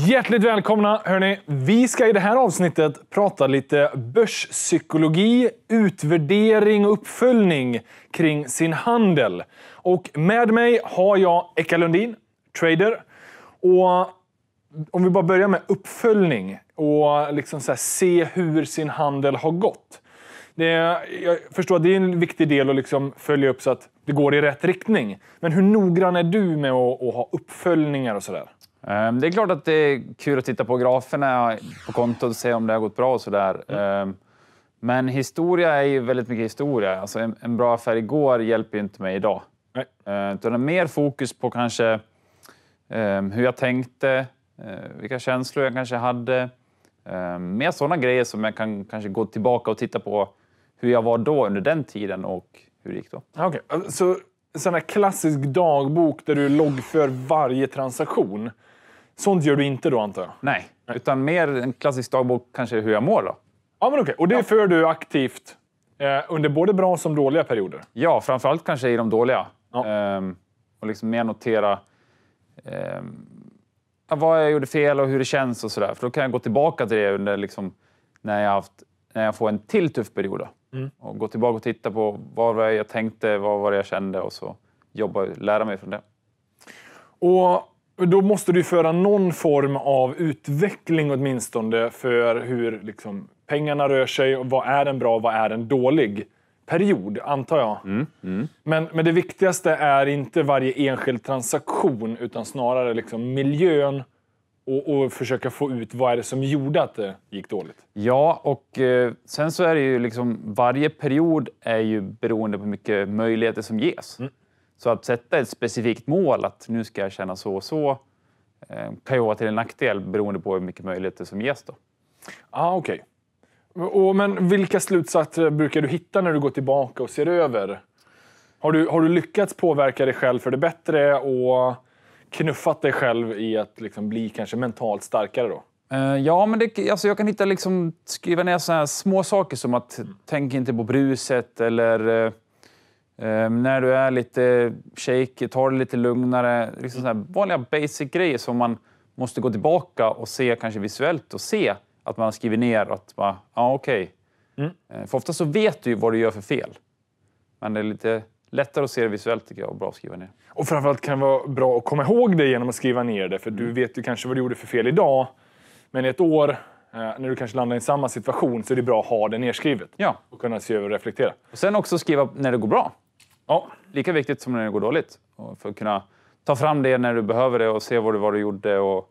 Hjärtligt välkomna! Hörrni, vi ska i det här avsnittet prata lite börspsykologi, utvärdering och uppföljning kring sin handel. Och med mig har jag Eka Lundin, trader. Och om vi bara börjar med uppföljning och liksom se hur sin handel har gått. Det, jag förstår att det är en viktig del att liksom följa upp så att det går i rätt riktning. Men hur noggrann är du med att, att ha uppföljningar och sådär? Ehm, det är klart att det är kul att titta på graferna på kontot och se om det har gått bra och sådär. Mm. Ehm, men historia är ju väldigt mycket historia. Alltså en, en bra affär igår hjälper ju inte mig idag. Nej. Ehm, utan det är mer fokus på kanske hur jag tänkte, eh, vilka känslor jag kanske hade. Mer sådana grejer som jag kan kanske gå tillbaka och titta på hur jag var då under den tiden och hur det gick då. Ah, okay. Så alltså, en sån här klassisk dagbok där du loggför varje transaktion. Sånt gör du inte då, antar jag? Nej, Nej. utan mer en klassisk dagbok kanske hur jag mår. Då. Ja, men okej. Okay. Och det ja. för du aktivt eh, under både bra som dåliga perioder? Ja, framförallt kanske i de dåliga. Ja. Ehm, och liksom mer notera ehm, vad jag gjorde fel och hur det känns och sådär. För då kan jag gå tillbaka till det under, liksom, när, jag haft, när jag får en till tuff period. Då. Mm. Och gå tillbaka och titta på vad var jag tänkte, vad var jag kände och så jobba, lära mig från det. Och då måste du föra någon form av utveckling åtminstone för hur liksom, pengarna rör sig. Och vad är en bra, och vad är en dålig period, antar jag. Mm. Mm. Men, men det viktigaste är inte varje enskild transaktion utan snarare liksom miljön och, och, försöka få ut vad är det som gjorde att det gick dåligt. Ja, och eh, sen så är det ju liksom varje period är ju beroende på hur mycket möjligheter som ges. Mm. Så att sätta ett specifikt mål att nu ska jag känna så och så eh, kan ju vara till en nackdel beroende på hur mycket möjligheter som ges. Då. Ah, okej. Okay. men vilka slutsatser brukar du hitta när du går tillbaka och ser över? Har du, har du lyckats påverka dig själv för det bättre? och knuffat dig själv i att liksom bli kanske mentalt starkare då? Eh, ja, men det, alltså jag kan hitta liksom, skriva ner såna små saker som att mm. tänk inte på bruset eller eh, eh när du är lite shaky, ta det lite lugnare. Liksom mm. vanliga basic grejer som man måste gå tillbaka och se kanske visuellt och se att man har skrivit ner att ja ah, okej. Okay. Mm. Eh, för ofta så vet du ju vad du gör för fel. Men det är lite lättare att se det visuellt tycker jag och bra att skriva ner. Och framförallt kan det vara bra att komma ihåg det genom att skriva ner det. För mm. du vet ju kanske vad du gjorde för fel idag. Men i ett år, eh, när du kanske landar i samma situation, så är det bra att ha det nerskrivet. Ja. Och kunna se över och reflektera. Och sen också skriva när det går bra. Ja. Lika viktigt som när det går dåligt. Och för att kunna ta fram det när du behöver det och se vad du, vad du gjorde och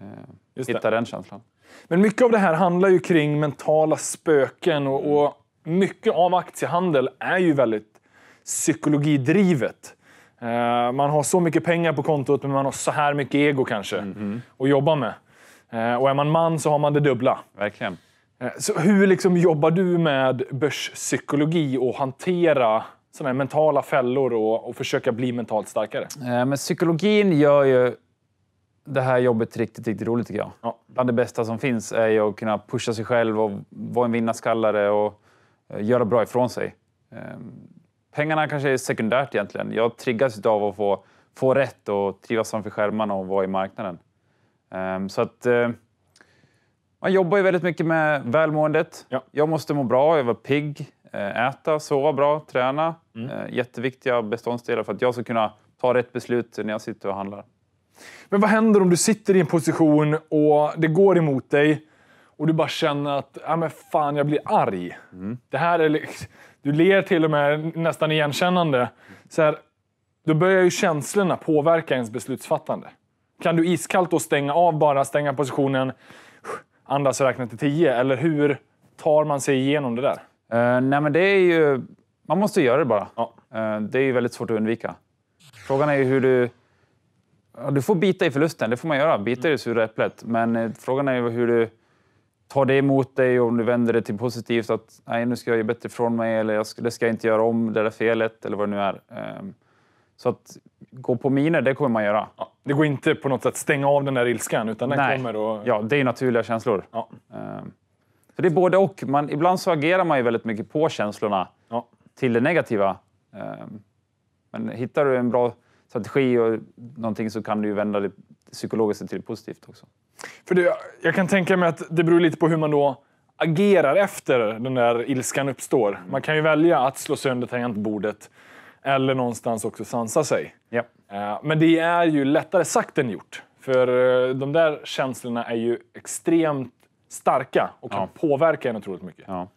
eh, hitta den känslan. Men mycket av det här handlar ju kring mentala spöken och, mm. och mycket av aktiehandel är ju väldigt psykologidrivet. Eh, man har så mycket pengar på kontot, men man har så här mycket ego kanske mm. att jobba med. Eh, och är man man så har man det dubbla. Verkligen. Eh, så hur liksom jobbar du med börspsykologi och hantera sådana här mentala fällor och, och, försöka bli mentalt starkare? Men psykologin gör ju det här jobbet riktigt, riktigt roligt tycker jag. Ja. Bland det bästa som finns är ju att kunna pusha sig själv och vara en vinnarskallare och göra bra ifrån sig. Ehm, Pengarna kanske är sekundärt egentligen. Jag triggas av att få, få rätt och trivas framför skärmarna och vara i marknaden. Um, så att uh, man jobbar ju väldigt mycket med välmåendet. Ja. Jag måste må bra, jag vara pigg, eh, äta, sova bra, träna. Mm. Uh, jätteviktiga beståndsdelar för att jag ska kunna ta rätt beslut när jag sitter och handlar. Men vad händer om du sitter i en position och det går emot dig och du bara känner att ja, men fan, jag blir arg. Mm. Det här är liksom- du ler till och med nästan igenkännande. Så här, då börjar ju känslorna påverka ens beslutsfattande. Kan du iskallt då stänga av bara, stänga positionen, andas och räkna till tio? Eller hur tar man sig igenom det där? Uh, nej men det är ju... Man måste göra det bara. Ja. Uh, det är ju väldigt svårt att undvika. Frågan är ju hur du... Du får bita i förlusten, det får man göra. Bita i det sura äpplet. Men eh, frågan är ju hur du tar det emot dig och om du vänder det till positivt att nej, nu ska jag ge bättre ifrån mig eller jag ska, det ska jag inte göra om, det där felet eller vad det nu är. Ehm, så att gå på miner, det kommer man göra. Ja, det går inte på något sätt stänga av den där ilskan utan den nej. kommer och... Ja, det är naturliga känslor. Ja. Ehm, så det är både och. Man, ibland så agerar man ju väldigt mycket på känslorna ja. till det negativa. Ehm, men hittar du en bra strategi och någonting så kan du ju vända det psykologiskt till positivt också. För det, jag kan tänka mig att det beror lite på hur man då agerar efter den där ilskan uppstår. Mm. Man kan ju välja att slå sönder tangentbordet eller någonstans också sansa sig. Ja. Eh, men det är ju lättare sagt än gjort. För eh, de där känslorna är ju extremt starka och kan ja. påverka en otroligt mycket. Ja.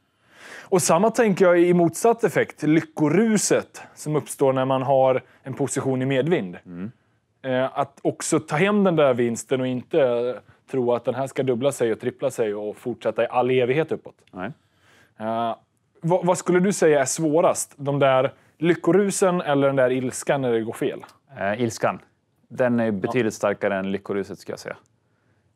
Och samma tänker jag i motsatt effekt, lyckoruset som uppstår när man har en position i medvind. Mm. Eh, att också ta hem den där vinsten och inte tro att den här ska dubbla sig och trippla sig och fortsätta i all evighet uppåt. Nej. Uh, vad, vad, skulle du säga är svårast? De där lyckorusen eller den där ilskan när det går fel? Uh, ilskan. Den är betydligt ja. starkare än lyckoruset ska jag säga.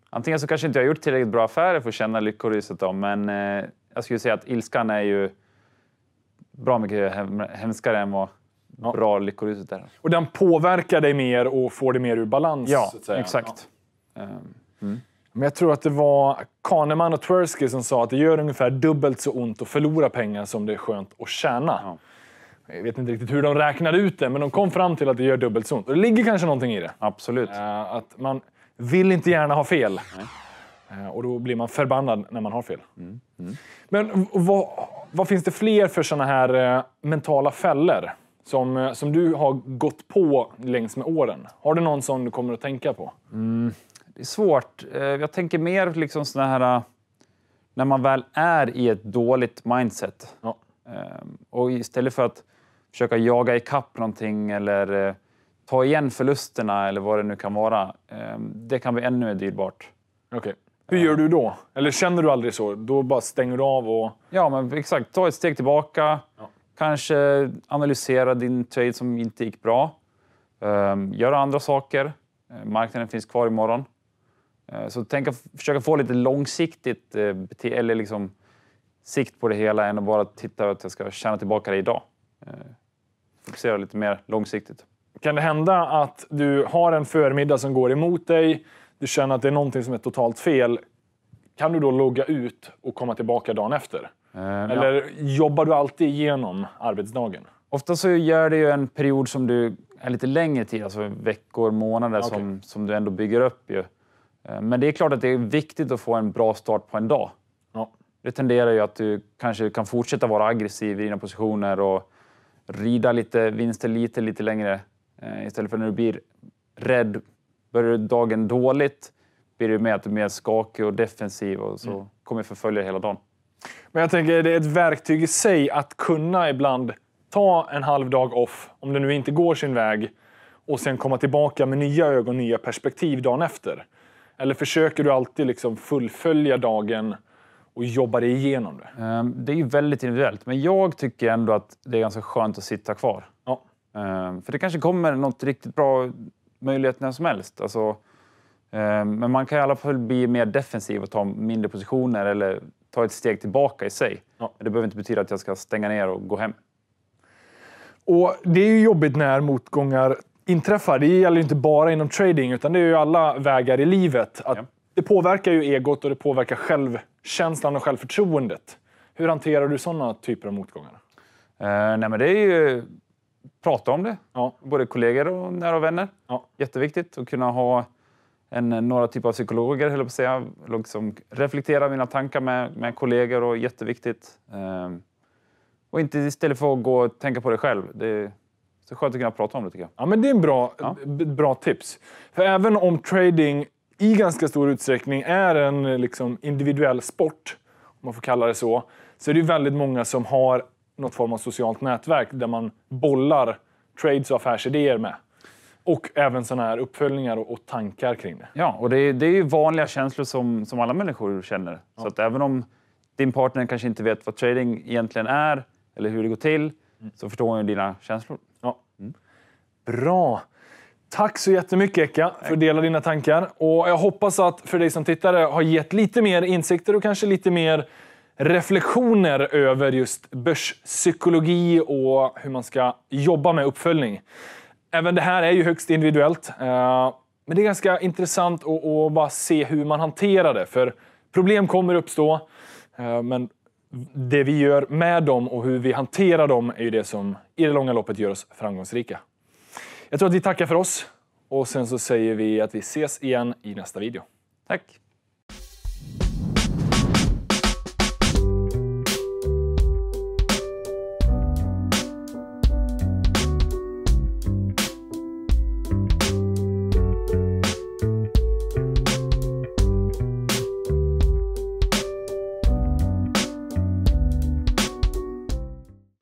Antingen så kanske inte jag har gjort tillräckligt bra affärer för att känna lyckoruset då, men uh, jag skulle säga att ilskan är ju bra mycket hemskare än vad ja. bra lyckoruset är. Och den påverkar dig mer och får dig mer ur balans? Ja, exakt. Ja. Um. Men jag tror att det var Kahneman och Tversky som sa att det gör ungefär dubbelt så ont att förlora pengar som det är skönt att tjäna. Ja. Jag vet inte riktigt hur de räknade ut det, men de kom fram till att det gör dubbelt så ont. Och det ligger kanske någonting i det. Absolut. Eh, att man vill inte gärna ha fel. Uh, och då blir man förbannad när man har fel. Mm. Mm. Men vad, vad, finns det fler för sådana här eh, mentala fällor? som, som du har gått på längs med åren? Har du någon som du kommer att tänka på? Mm det är svårt. Eh, jag tänker mer liksom sådana här... Eh, när man väl är i ett dåligt mindset. Ja. Ehm, och istället för att försöka jaga ikapp någonting eller eh, ta igen förlusterna eller vad det nu kan vara. Ehm, det kan bli ännu mer dyrbart. Okay. Hur gör du då? Eller känner du aldrig så? Då bara stänger du av och... Ja, men exakt. Ta ett steg tillbaka. Ja. Kanske analysera din trade som inte gick bra. Ehm, göra andra saker. Marknaden finns kvar imorgon. Eh, så tänk att försöka få lite långsiktigt eh, eller liksom sikt på det hela än att bara titta att jag ska tjäna tillbaka det idag. Eh, fokusera lite mer långsiktigt. Kan det hända att du har en förmiddag som går emot dig, du känner att det är någonting som är totalt fel. Kan du då logga ut och komma tillbaka dagen efter? Mm, eller ja. jobbar du alltid igenom arbetsdagen? Ofta så gör det ju en period som du är lite längre tid, alltså veckor, månader okay. som, som du ändå bygger upp. Ju. Eh, men det är klart att det är viktigt att få en bra start på en dag. Ja. Det tenderar ju att du kanske kan fortsätta vara aggressiv i dina positioner och rida lite vinster lite, lite längre. Eh, istället för när du blir rädd, börjar dagen dåligt blir du mer, att du mer skakig och defensiv och så mm. kommer förfölja hela dagen. Men jag tänker, det är ett verktyg i sig att kunna ibland ta en halv dag off, om det nu inte går sin väg, och sen komma tillbaka med nya ögon, nya perspektiv dagen efter. Eller försöker du alltid liksom fullfölja dagen och jobba dig igenom det? Ehm, det är ju väldigt individuellt, men jag tycker ändå att det är ganska skönt att sitta kvar. Ja. Ehm, för det kanske kommer något riktigt bra möjlighet när som helst. Alltså, ehm, men man kan i alla fall bli mer defensiv och ta mindre positioner eller ta ett steg tillbaka i sig. Ja. Det behöver inte betyda att jag ska stänga ner och gå hem. Och Det är ju jobbigt när motgångar inträffar, det gäller inte bara inom trading, utan det är ju alla vägar i livet. Att ja. Det påverkar ju egot och det påverkar självkänslan och självförtroendet. Hur hanterar du sådana typer av motgångar? Eh, nej men det är ju prata om det, ja. både kollegor och nära vänner. Ja. Jätteviktigt att kunna ha en, eh, några typer av psykologer, höll jag på att säga. Liksom reflektera mina tankar med, med kollegor och jätteviktigt. Eh, och inte istället för att gå och tänka på det själv. Det, så skönt att kunna prata om det tycker jag. Ja, men det är en bra, ja. bra tips. För även om trading i ganska stor utsträckning är en liksom, individuell sport, om man får kalla det så, så är det ju väldigt många som har något form av socialt nätverk där man bollar trades och affärsidéer med. Och även sådana här uppföljningar och, tankar kring det. Ja, och det är, det är vanliga känslor som, som alla människor känner. Ja. Så att även om din partner kanske inte vet vad trading egentligen är eller hur det går till, mm. så förstår hon ju dina känslor. Mm. Bra! Tack så jättemycket Eka för att dela dina tankar. Och jag hoppas att för dig som tittare har gett lite mer insikter och kanske lite mer reflektioner över just börspsykologi och hur man ska jobba med uppföljning. Även det här är ju högst individuellt. Eh, men det är ganska intressant att bara se hur man hanterar det. För problem kommer uppstå, eh, men det vi gör med dem och hur vi hanterar dem är ju det som i det långa loppet gör oss framgångsrika. Jag tror att vi tackar för oss och sen så säger vi att vi ses igen i nästa video. Tack!